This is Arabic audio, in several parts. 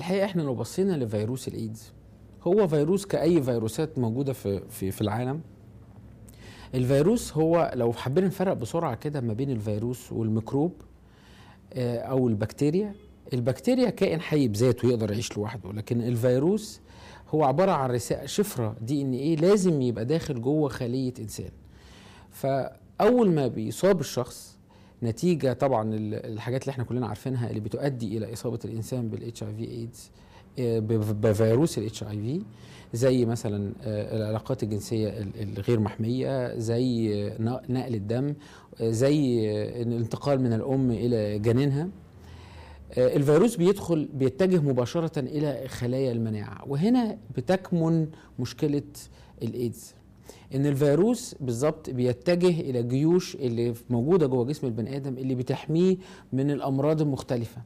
الحقيقه احنا لو بصينا لفيروس الايدز هو فيروس كاي فيروسات موجوده في في في العالم الفيروس هو لو حبينا نفرق بسرعه كده ما بين الفيروس والميكروب آه، او البكتيريا البكتيريا كائن حي بذاته يقدر يعيش لوحده لكن الفيروس هو عباره عن رساله شفره دي ان ايه لازم يبقى داخل جوه خليه انسان فاول ما بيصاب الشخص نتيجه طبعا الحاجات اللي احنا كلنا عارفينها اللي بتؤدي الى اصابه الانسان بالاتش اي في ايدز بفيروس الاتش اي في زي مثلا آه، العلاقات الجنسيه الغير محميه زي آه، نقل الدم آه، زي الانتقال من الام الى جنينها الفيروس بيدخل بيتجه مباشره الى خلايا المناعه وهنا بتكمن مشكله الايدز ان الفيروس بالظبط بيتجه الى الجيوش اللي موجوده جوه جسم البني ادم اللي بتحميه من الامراض المختلفه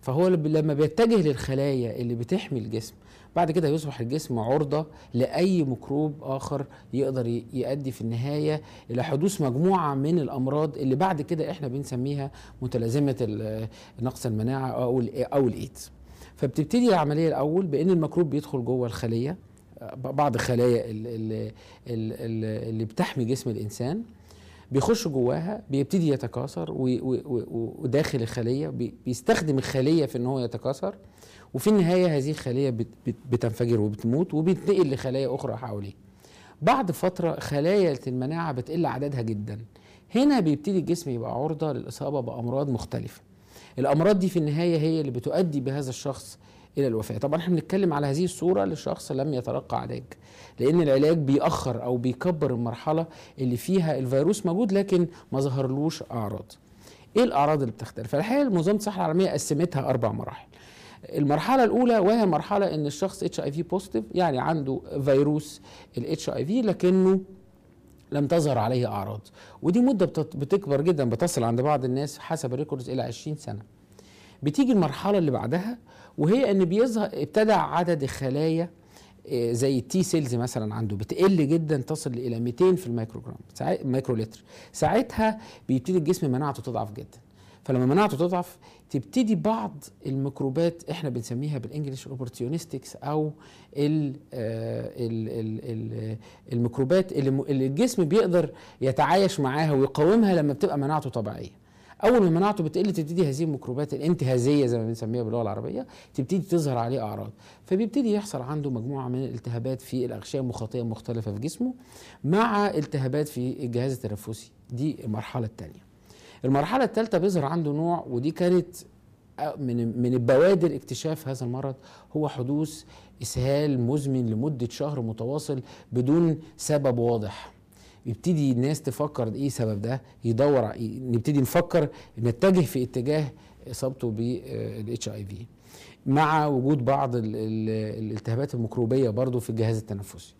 فهو لما بيتجه للخلايا اللي بتحمي الجسم بعد كده يصبح الجسم عرضة لأي ميكروب آخر يقدر يؤدي في النهاية إلى حدوث مجموعة من الأمراض اللي بعد كده إحنا بنسميها متلازمة نقص المناعة أو الإيدز فبتبتدي العملية الأول بأن الميكروب بيدخل جوه الخلية بعض خلايا اللي, اللي بتحمي جسم الانسان بيخش جواها بيبتدي يتكاثر وداخل الخليه بيستخدم الخليه في ان هو يتكاثر وفي النهايه هذه الخليه بتنفجر وبتموت وبتنقل لخلايا اخرى حواليه بعد فتره خلايا المناعه بتقل عددها جدا هنا بيبتدي الجسم يبقى عرضه للاصابه بامراض مختلفه الامراض دي في النهايه هي اللي بتؤدي بهذا الشخص الى الوفاه طبعا احنا بنتكلم على هذه الصوره لشخص لم يتلقى علاج لان العلاج بيأخر او بيكبر المرحله اللي فيها الفيروس موجود لكن ما ظهرلوش اعراض ايه الاعراض اللي بتختلف الحقيقه منظمه الصحه العالميه قسمتها اربع مراحل المرحله الاولى وهي مرحله ان الشخص اتش اي في بوزيتيف يعني عنده فيروس الاتش اي في لكنه لم تظهر عليه اعراض ودي مده بتكبر جدا بتصل عند بعض الناس حسب الريكوردز الى 20 سنه بتيجي المرحله اللي بعدها وهي ان بيظهر ابتدى عدد الخلايا آه، زي التي سيلز مثلا عنده بتقل جدا تصل الى 200 في الميكروجرام مايكرو لتر ساعتها بيبتدي الجسم مناعته تضعف جدا فلما مناعته تضعف تبتدي بعض الميكروبات احنا بنسميها بالانجلش اوبورتيونستكس او الـ آه، الـ الـ الميكروبات اللي الجسم بيقدر يتعايش معاها ويقاومها لما بتبقى مناعته طبيعيه اول ما مناعته بتقل تبتدي هذه الميكروبات الانتهازيه زي ما بنسميها باللغه العربيه تبتدي تظهر عليه اعراض فبيبتدي يحصل عنده مجموعه من الالتهابات في الاغشيه المخاطيه المختلفه في جسمه مع التهابات في الجهاز التنفسي دي المرحله الثانيه المرحله الثالثه بيظهر عنده نوع ودي كانت من من بوادر اكتشاف هذا المرض هو حدوث اسهال مزمن لمده شهر متواصل بدون سبب واضح يبتدي الناس تفكر ايه سبب ده يدور نبتدي نفكر نتجه في اتجاه اصابته بالاتش اي في مع وجود بعض الالتهابات الميكروبيه برضو في الجهاز التنفسي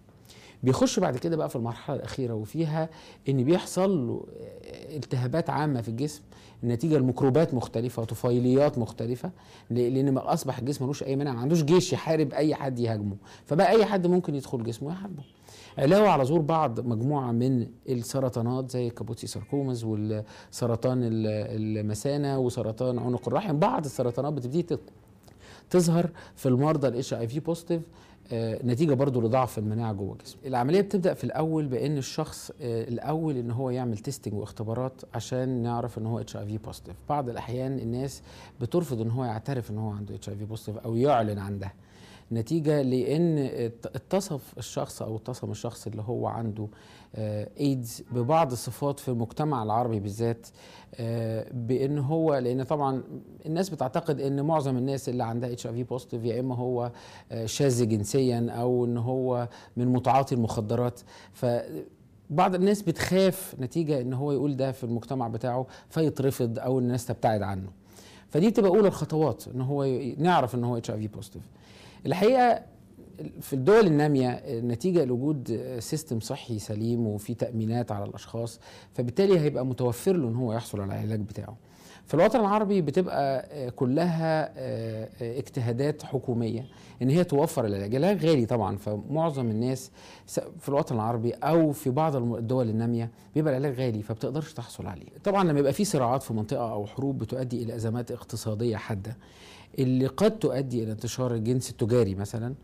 بيخش بعد كده بقى في المرحله الاخيره وفيها ان بيحصل له آه، التهابات عامه في الجسم نتيجة لميكروبات مختلفه وطفيليات مختلفه لان ما اصبح الجسم ملوش اي مانع ما عندوش جيش يحارب اي حد يهاجمه فبقى اي حد ممكن يدخل جسمه يحاربه علاوه على ظهور بعض مجموعه من السرطانات زي الكابوتسي ساركومز والسرطان المثانه وسرطان عنق الرحم بعض السرطانات بتبتدي تظهر في المرضى الاتش اي في بوزيتيف نتيجه برضو لضعف المناعه جوه الجسم العمليه بتبدا في الاول بان الشخص آه، الاول ان هو يعمل تيستنج واختبارات عشان نعرف ان هو اتش اي في بوزيتيف بعض الاحيان الناس بترفض ان هو يعترف ان هو عنده اتش اي في بوزيتيف او يعلن عن ده نتيجه لان اتصف الشخص او اتصم الشخص اللي هو عنده ايدز آه، ببعض الصفات في المجتمع العربي بالذات آه، بان هو لان طبعا الناس بتعتقد ان معظم الناس اللي عندها اتش اي في بوزيتيف يا اما هو آه، شاذ جنسيا او ان هو من متعاطي المخدرات ف بعض الناس بتخاف نتيجة ان هو يقول ده في المجتمع بتاعه فيترفض او الناس تبتعد عنه فدي بتبقى اولى الخطوات ان هو نعرف ان هو اتش اي في بوزيتيف الحقيقه في الدول النامية نتيجة لوجود سيستم صحي سليم وفي تأمينات على الأشخاص فبالتالي هيبقى متوفر له إن هو يحصل على العلاج بتاعه في الوطن العربي بتبقى آه، كلها آه، اجتهادات حكوميه ان هي توفر العلاج، العلاج غالي طبعا فمعظم الناس في الوطن العربي او في بعض الدول الناميه بيبقى العلاج غالي فبتقدرش تحصل عليه. طبعا لما يبقى في صراعات في منطقه او حروب بتؤدي الى ازمات اقتصاديه حاده. اللي قد تؤدي الى انتشار الجنس التجاري مثلا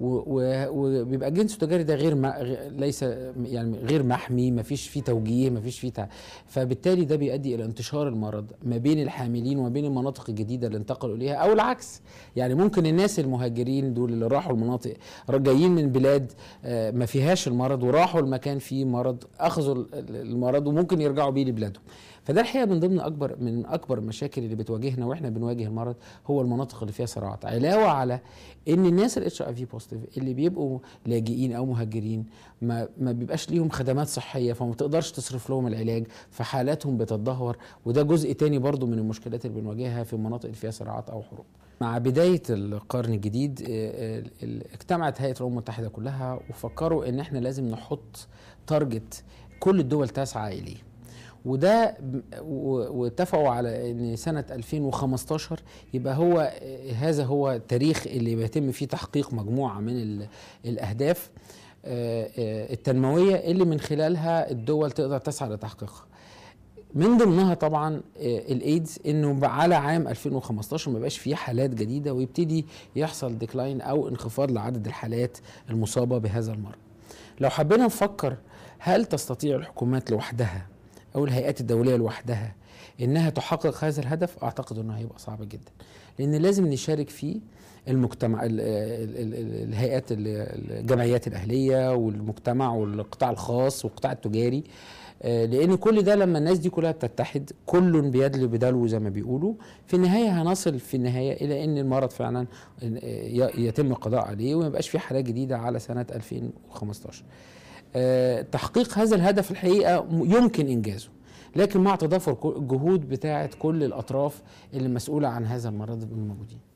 وبيبقى الجنس التجاري ده غير ما ليس يعني غير محمي ما فيش فيه توجيه ما فيش فيه فبالتالي ده بيؤدي الى انتشار المرض ما بين الحاملين وما بين المناطق الجديده اللي انتقلوا اليها او العكس يعني ممكن الناس المهاجرين دول اللي راحوا المناطق جايين من بلاد آه، ما فيهاش المرض وراحوا المكان فيه مرض اخذوا المرض وممكن يرجعوا بيه لبلادهم فده الحقيقه من ضمن اكبر من اكبر المشاكل اللي بتواجهنا واحنا بنواجه المرض هو المناطق اللي فيها صراعات علاوه على ان الناس الاتش اي في بوزيتيف اللي بيبقوا لاجئين او مهاجرين ما, ما بيبقاش ليهم خدمات صحيه فما تقدرش تصرف لهم العلاج فحالاتهم بتتدهور وده جزء تاني برضو من المشكلات اللي بنواجهها في المناطق اللي فيها صراعات او حروب مع بداية القرن الجديد آه، آه، اجتمعت هيئة الأمم المتحدة كلها وفكروا إن إحنا لازم نحط تارجت كل الدول تسعى إليه وده واتفقوا على ان سنه 2015 يبقى هو هذا هو التاريخ اللي بيتم فيه تحقيق مجموعه من الاهداف آه، آه، التنمويه اللي من خلالها الدول تقدر تسعى لتحقيقها. من ضمنها طبعا آه، الايدز انه على عام 2015 ما بقاش فيه حالات جديده ويبتدي يحصل ديكلاين او انخفاض لعدد الحالات المصابه بهذا المرض. لو حبينا نفكر هل تستطيع الحكومات لوحدها أو الهيئات الدولية لوحدها إنها تحقق هذا الهدف أعتقد أنه هيبقى صعب جدا لأن لازم نشارك فيه المجتمع الـ الـ الـ الهيئات الجمعيات الأهلية والمجتمع والقطاع الخاص والقطاع التجاري آه، لأن كل ده لما الناس دي كلها بتتحد كل بيد بدلو زي ما بيقولوا في النهاية هنصل في النهاية إلى أن المرض فعلا آه، يتم القضاء عليه وما يبقاش في حالات جديدة على سنة 2015 آه، تحقيق هذا الهدف الحقيقه يمكن انجازه لكن مع تضافر الجهود بتاعه كل الاطراف المسؤوله عن هذا المرض الموجودين